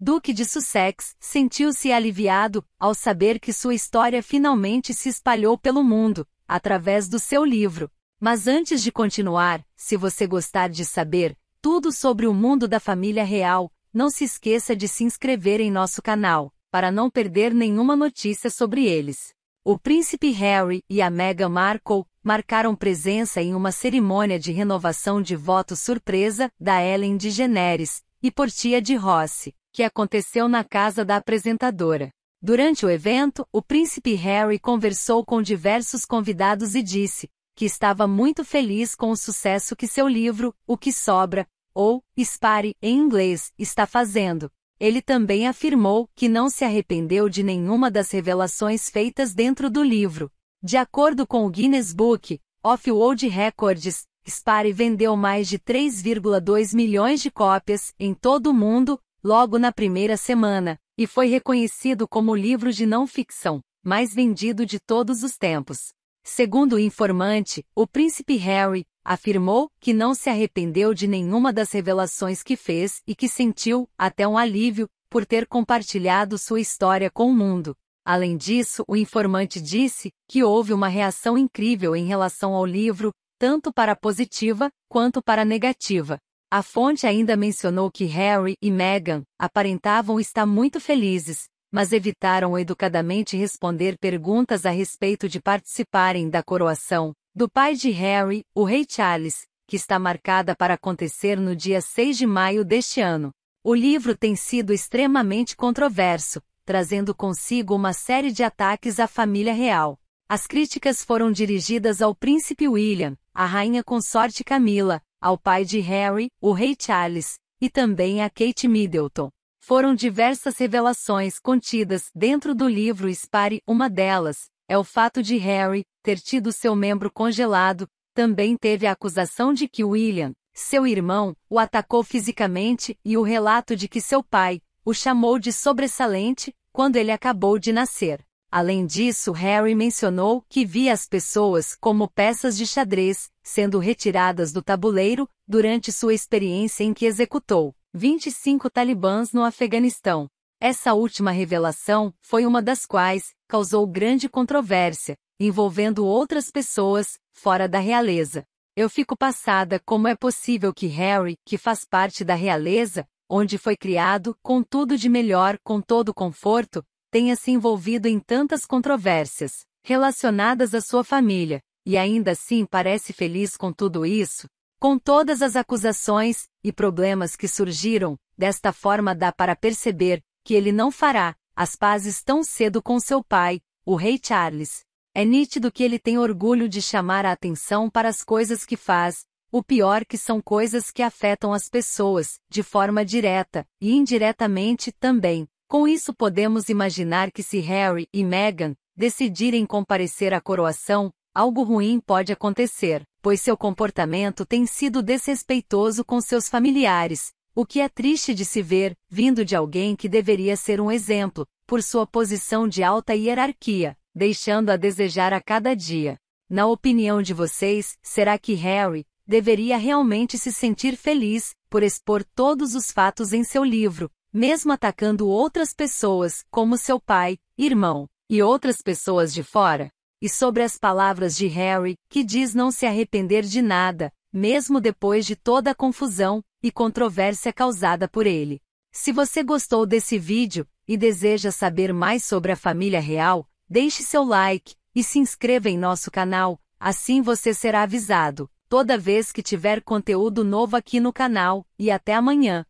Duque de Sussex, sentiu-se aliviado ao saber que sua história finalmente se espalhou pelo mundo, através do seu livro. Mas antes de continuar, se você gostar de saber tudo sobre o mundo da família real, não se esqueça de se inscrever em nosso canal, para não perder nenhuma notícia sobre eles. O príncipe Harry e a Meghan Markle marcaram presença em uma cerimônia de renovação de voto surpresa da Ellen DeGeneres e Portia de Rossi que aconteceu na casa da apresentadora. Durante o evento, o príncipe Harry conversou com diversos convidados e disse que estava muito feliz com o sucesso que seu livro, O que Sobra, ou Spare, em inglês, está fazendo. Ele também afirmou que não se arrependeu de nenhuma das revelações feitas dentro do livro. De acordo com o Guinness Book of World Records, Spare vendeu mais de 3,2 milhões de cópias em todo o mundo logo na primeira semana, e foi reconhecido como o livro de não ficção mais vendido de todos os tempos. Segundo o informante, o príncipe Harry afirmou que não se arrependeu de nenhuma das revelações que fez e que sentiu até um alívio por ter compartilhado sua história com o mundo. Além disso, o informante disse que houve uma reação incrível em relação ao livro, tanto para a positiva quanto para a negativa. A fonte ainda mencionou que Harry e Meghan aparentavam estar muito felizes, mas evitaram educadamente responder perguntas a respeito de participarem da coroação do pai de Harry, o Rei Charles, que está marcada para acontecer no dia 6 de maio deste ano. O livro tem sido extremamente controverso, trazendo consigo uma série de ataques à família real. As críticas foram dirigidas ao príncipe William, à rainha consorte Camila, ao pai de Harry, o rei Charles, e também a Kate Middleton. Foram diversas revelações contidas dentro do livro Spare, uma delas é o fato de Harry ter tido seu membro congelado, também teve a acusação de que William, seu irmão, o atacou fisicamente e o relato de que seu pai o chamou de sobressalente quando ele acabou de nascer. Além disso, Harry mencionou que via as pessoas como peças de xadrez, sendo retiradas do tabuleiro, durante sua experiência em que executou 25 talibãs no Afeganistão. Essa última revelação foi uma das quais causou grande controvérsia, envolvendo outras pessoas, fora da realeza. Eu fico passada como é possível que Harry, que faz parte da realeza, onde foi criado, com tudo de melhor, com todo conforto, tenha se envolvido em tantas controvérsias relacionadas à sua família, e ainda assim parece feliz com tudo isso, com todas as acusações e problemas que surgiram, desta forma dá para perceber que ele não fará as pazes tão cedo com seu pai, o rei Charles. É nítido que ele tem orgulho de chamar a atenção para as coisas que faz, o pior que são coisas que afetam as pessoas, de forma direta e indiretamente também. Com isso podemos imaginar que se Harry e Meghan decidirem comparecer à coroação, algo ruim pode acontecer, pois seu comportamento tem sido desrespeitoso com seus familiares, o que é triste de se ver, vindo de alguém que deveria ser um exemplo, por sua posição de alta hierarquia, deixando a desejar a cada dia. Na opinião de vocês, será que Harry deveria realmente se sentir feliz por expor todos os fatos em seu livro, mesmo atacando outras pessoas, como seu pai, irmão e outras pessoas de fora, e sobre as palavras de Harry, que diz não se arrepender de nada, mesmo depois de toda a confusão e controvérsia causada por ele. Se você gostou desse vídeo e deseja saber mais sobre a família real, deixe seu like e se inscreva em nosso canal, assim você será avisado toda vez que tiver conteúdo novo aqui no canal, e até amanhã.